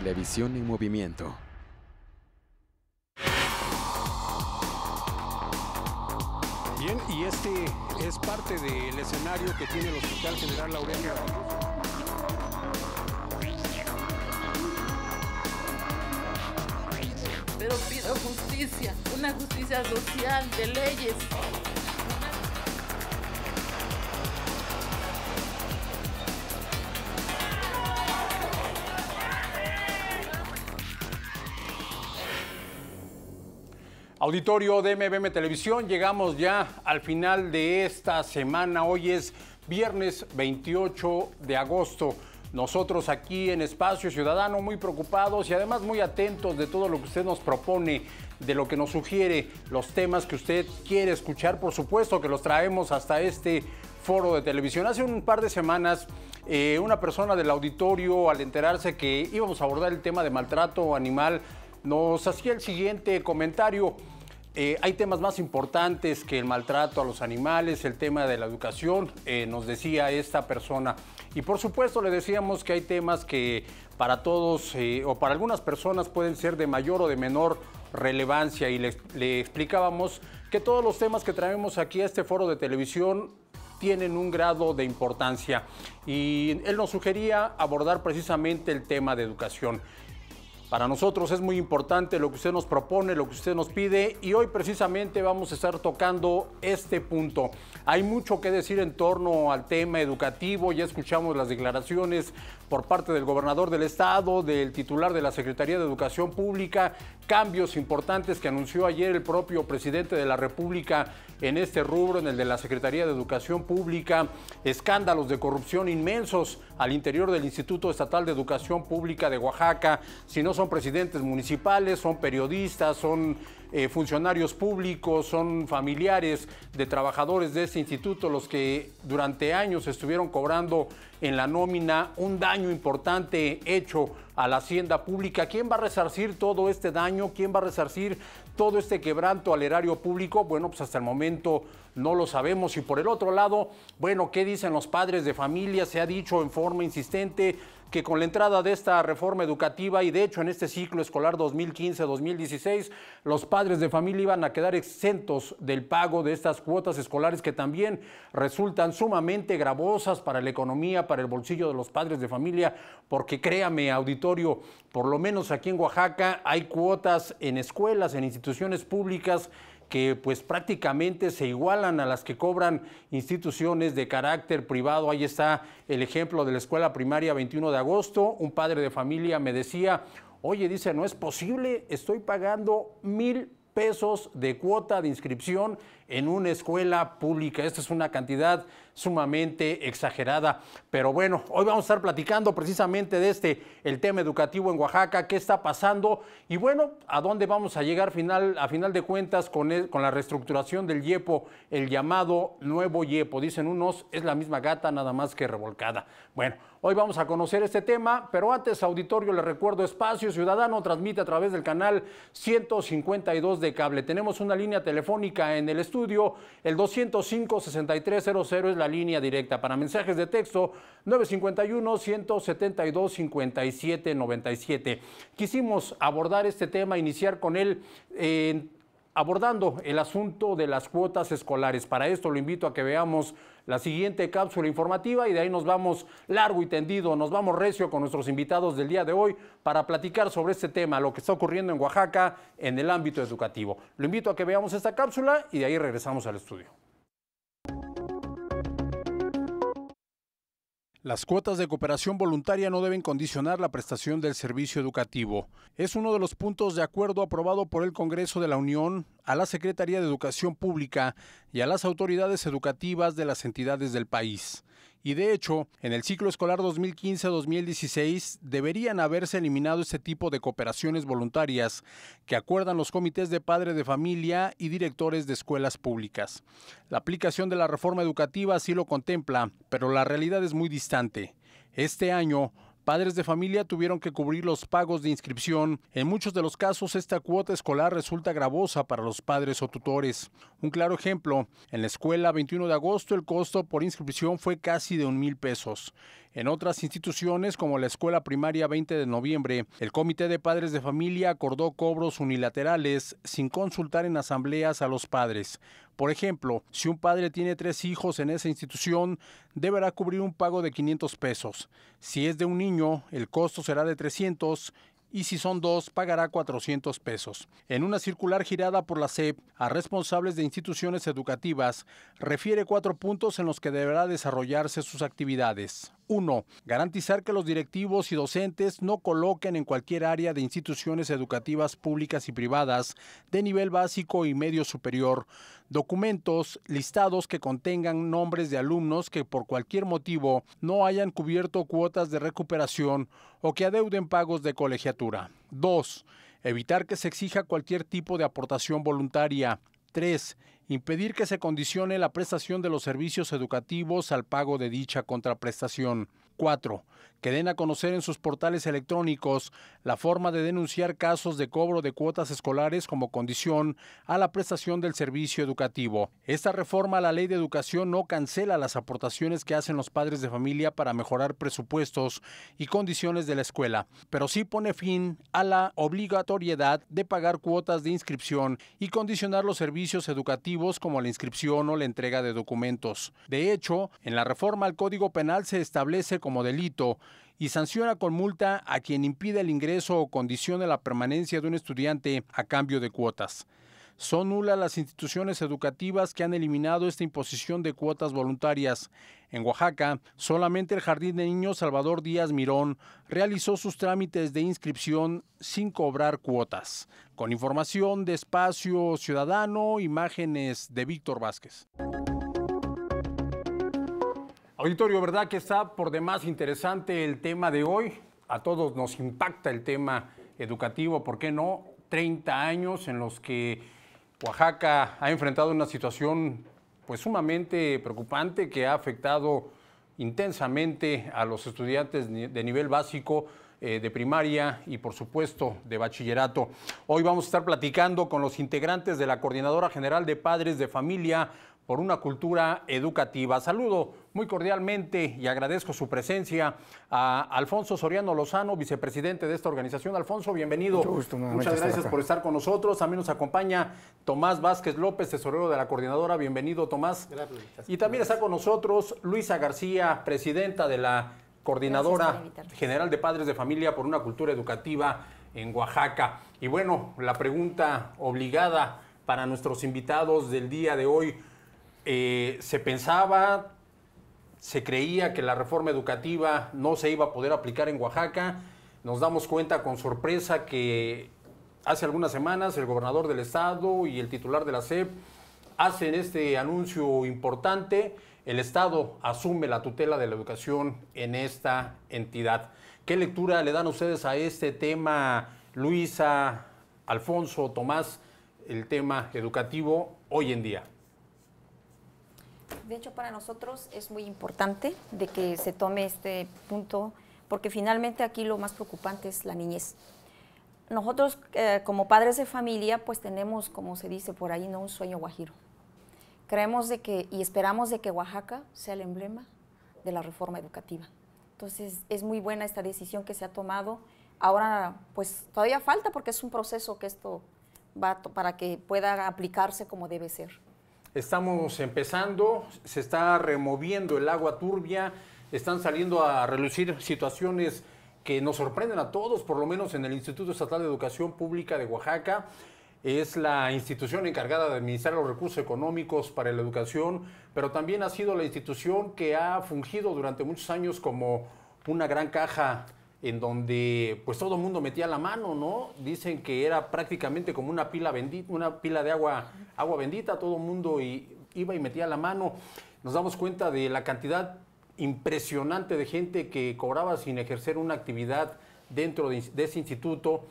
Televisión en movimiento. Bien, y este es parte del escenario que tiene el Hospital General Laureña. Pero pido justicia, una justicia social de leyes. Auditorio de MBM Televisión, llegamos ya al final de esta semana. Hoy es viernes 28 de agosto. Nosotros aquí en Espacio Ciudadano muy preocupados y además muy atentos de todo lo que usted nos propone, de lo que nos sugiere, los temas que usted quiere escuchar, por supuesto que los traemos hasta este foro de televisión. Hace un par de semanas eh, una persona del auditorio al enterarse que íbamos a abordar el tema de maltrato animal nos hacía el siguiente comentario. Eh, hay temas más importantes que el maltrato a los animales, el tema de la educación, eh, nos decía esta persona. Y por supuesto le decíamos que hay temas que para todos eh, o para algunas personas pueden ser de mayor o de menor relevancia y le explicábamos que todos los temas que traemos aquí a este foro de televisión tienen un grado de importancia. Y él nos sugería abordar precisamente el tema de educación. Para nosotros es muy importante lo que usted nos propone, lo que usted nos pide y hoy precisamente vamos a estar tocando este punto. Hay mucho que decir en torno al tema educativo, ya escuchamos las declaraciones por parte del gobernador del estado, del titular de la Secretaría de Educación Pública, cambios importantes que anunció ayer el propio presidente de la República en este rubro, en el de la Secretaría de Educación Pública, escándalos de corrupción inmensos al interior del Instituto Estatal de Educación Pública de Oaxaca, si no son presidentes municipales, son periodistas, son eh, funcionarios públicos, son familiares de trabajadores de este instituto los que durante años estuvieron cobrando en la nómina un daño importante hecho a la hacienda pública. ¿Quién va a resarcir todo este daño? ¿Quién va a resarcir todo este quebranto al erario público? Bueno, pues hasta el momento no lo sabemos. Y por el otro lado, bueno, ¿qué dicen los padres de familia? Se ha dicho en forma insistente, que con la entrada de esta reforma educativa y de hecho en este ciclo escolar 2015-2016, los padres de familia iban a quedar exentos del pago de estas cuotas escolares que también resultan sumamente gravosas para la economía, para el bolsillo de los padres de familia, porque créame, auditorio, por lo menos aquí en Oaxaca hay cuotas en escuelas, en instituciones públicas que pues prácticamente se igualan a las que cobran instituciones de carácter privado. Ahí está el ejemplo de la escuela primaria 21 de agosto. Un padre de familia me decía, oye, dice, no es posible, estoy pagando mil pesos de cuota de inscripción en una escuela pública. Esta es una cantidad sumamente exagerada. Pero bueno, hoy vamos a estar platicando precisamente de este, el tema educativo en Oaxaca, qué está pasando y bueno, a dónde vamos a llegar final, a final de cuentas con, e, con la reestructuración del YEPO, el llamado nuevo YEPO. Dicen unos, es la misma gata nada más que revolcada. Bueno, hoy vamos a conocer este tema, pero antes, auditorio, les recuerdo, Espacio Ciudadano transmite a través del canal 152 de cable. Tenemos una línea telefónica en el estudio estudio, el 205-6300 es la línea directa. Para mensajes de texto, 951-172-5797. Quisimos abordar este tema, iniciar con él. Eh, abordando el asunto de las cuotas escolares. Para esto lo invito a que veamos la siguiente cápsula informativa y de ahí nos vamos largo y tendido, nos vamos recio con nuestros invitados del día de hoy para platicar sobre este tema, lo que está ocurriendo en Oaxaca en el ámbito educativo. Lo invito a que veamos esta cápsula y de ahí regresamos al estudio. Las cuotas de cooperación voluntaria no deben condicionar la prestación del servicio educativo. Es uno de los puntos de acuerdo aprobado por el Congreso de la Unión a la Secretaría de Educación Pública y a las autoridades educativas de las entidades del país. Y de hecho, en el ciclo escolar 2015-2016 deberían haberse eliminado este tipo de cooperaciones voluntarias que acuerdan los comités de padres de familia y directores de escuelas públicas. La aplicación de la reforma educativa sí lo contempla, pero la realidad es muy distante. Este año, Padres de familia tuvieron que cubrir los pagos de inscripción. En muchos de los casos esta cuota escolar resulta gravosa para los padres o tutores. Un claro ejemplo, en la escuela 21 de agosto el costo por inscripción fue casi de un mil pesos. En otras instituciones como la escuela primaria 20 de noviembre, el comité de padres de familia acordó cobros unilaterales sin consultar en asambleas a los padres. Por ejemplo, si un padre tiene tres hijos en esa institución, deberá cubrir un pago de 500 pesos. Si es de un niño, el costo será de 300 y si son dos, pagará 400 pesos. En una circular girada por la SEP a responsables de instituciones educativas, refiere cuatro puntos en los que deberá desarrollarse sus actividades. 1. Garantizar que los directivos y docentes no coloquen en cualquier área de instituciones educativas públicas y privadas de nivel básico y medio superior documentos, listados que contengan nombres de alumnos que por cualquier motivo no hayan cubierto cuotas de recuperación o que adeuden pagos de colegiatura. 2. Evitar que se exija cualquier tipo de aportación voluntaria. 3 impedir que se condicione la prestación de los servicios educativos al pago de dicha contraprestación. 4 que den a conocer en sus portales electrónicos la forma de denunciar casos de cobro de cuotas escolares como condición a la prestación del servicio educativo. Esta reforma a la ley de educación no cancela las aportaciones que hacen los padres de familia para mejorar presupuestos y condiciones de la escuela, pero sí pone fin a la obligatoriedad de pagar cuotas de inscripción y condicionar los servicios educativos como la inscripción o la entrega de documentos. De hecho, en la reforma al Código Penal se establece como delito y sanciona con multa a quien impida el ingreso o condicione la permanencia de un estudiante a cambio de cuotas. Son nulas las instituciones educativas que han eliminado esta imposición de cuotas voluntarias. En Oaxaca, solamente el Jardín de Niños Salvador Díaz Mirón realizó sus trámites de inscripción sin cobrar cuotas. Con información de Espacio Ciudadano, imágenes de Víctor Vázquez. Auditorio, ¿verdad que está por demás interesante el tema de hoy? A todos nos impacta el tema educativo, ¿por qué no? 30 años en los que Oaxaca ha enfrentado una situación pues sumamente preocupante que ha afectado intensamente a los estudiantes de nivel básico eh, de primaria y por supuesto de bachillerato. Hoy vamos a estar platicando con los integrantes de la Coordinadora General de Padres de Familia por una Cultura Educativa. Saludo muy cordialmente y agradezco su presencia a Alfonso Soriano Lozano, vicepresidente de esta organización. Alfonso, bienvenido. Muchas gracias por estar con nosotros. También nos acompaña Tomás Vázquez López, tesorero de la coordinadora. Bienvenido, Tomás. Gracias. Y también está con nosotros Luisa García, presidenta de la coordinadora general de padres de familia por una cultura educativa en Oaxaca. Y bueno, la pregunta obligada para nuestros invitados del día de hoy. Eh, ¿Se pensaba, se creía que la reforma educativa no se iba a poder aplicar en Oaxaca. Nos damos cuenta con sorpresa que hace algunas semanas el gobernador del estado y el titular de la SEP hacen este anuncio importante. El estado asume la tutela de la educación en esta entidad. ¿Qué lectura le dan ustedes a este tema, Luisa, Alfonso, Tomás, el tema educativo hoy en día? De hecho, para nosotros es muy importante de que se tome este punto, porque finalmente aquí lo más preocupante es la niñez. Nosotros, eh, como padres de familia, pues tenemos, como se dice por ahí, no un sueño guajiro. Creemos de que y esperamos de que Oaxaca sea el emblema de la reforma educativa. Entonces, es muy buena esta decisión que se ha tomado. Ahora, pues todavía falta porque es un proceso que esto va para que pueda aplicarse como debe ser. Estamos empezando, se está removiendo el agua turbia, están saliendo a relucir situaciones que nos sorprenden a todos, por lo menos en el Instituto Estatal de Educación Pública de Oaxaca. Es la institución encargada de administrar los recursos económicos para la educación, pero también ha sido la institución que ha fungido durante muchos años como una gran caja en donde pues todo el mundo metía la mano, ¿no? Dicen que era prácticamente como una pila bendita, una pila de agua, agua bendita, todo el mundo iba y metía la mano. Nos damos cuenta de la cantidad impresionante de gente que cobraba sin ejercer una actividad dentro de, ese instituto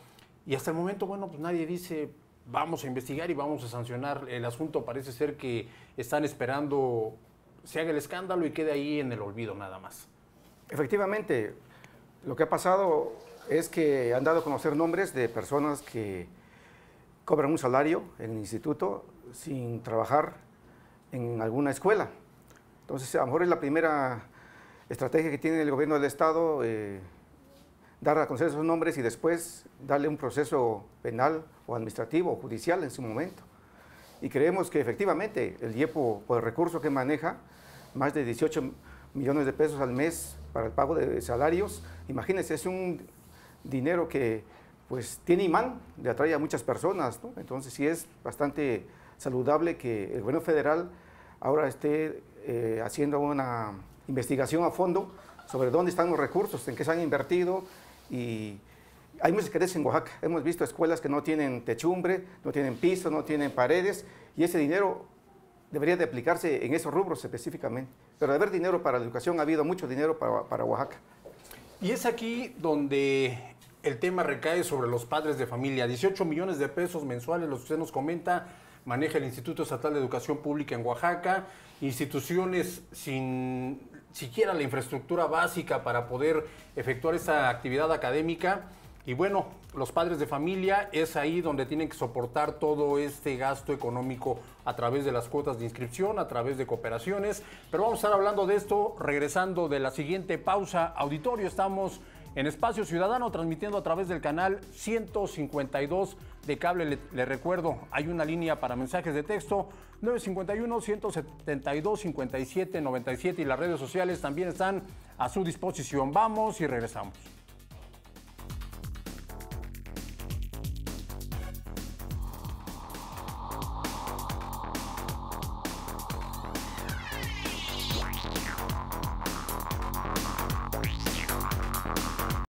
y hasta el momento, bueno, pues nadie dice vamos a investigar y vamos a sancionar el asunto. Parece ser que están esperando se haga el escándalo y quede ahí en el olvido nada más. Efectivamente, lo que ha pasado es que han dado a conocer nombres de personas que cobran un salario en el instituto sin trabajar en alguna escuela. Entonces, a lo mejor es la primera estrategia que tiene el gobierno del Estado, eh, dar a conocer esos nombres y después darle un proceso penal o administrativo o judicial en su momento. Y creemos que efectivamente el IEPO, por el recurso que maneja, más de 18 millones de pesos al mes para el pago de salarios. Imagínense, es un dinero que pues tiene imán, le atrae a muchas personas, Entonces sí es bastante saludable que el gobierno federal ahora esté eh, haciendo una investigación a fondo sobre dónde están los recursos, en qué se han invertido y hay muchas que en Oaxaca. Hemos visto escuelas que no tienen techumbre, no tienen piso, no tienen paredes y ese dinero debería de aplicarse en esos rubros específicamente. Pero de haber dinero para la educación, ha habido mucho dinero para, Oaxaca. Y es aquí donde el tema recae sobre los padres de familia. 18 millones de pesos mensuales, los que usted nos comenta, maneja el Instituto Estatal de Educación Pública en Oaxaca, instituciones sin siquiera la infraestructura básica para poder efectuar esa actividad académica. Y bueno, los padres de familia es ahí donde tienen que soportar todo este gasto económico a través de las cuotas de inscripción, a través de cooperaciones. Pero vamos a estar hablando de esto regresando de la siguiente pausa. Auditorio, estamos en Espacio Ciudadano transmitiendo a través del canal 152 de cable. Le, recuerdo, hay una línea para mensajes de texto 951-172-5797 y las redes sociales también están a su disposición. Vamos y regresamos.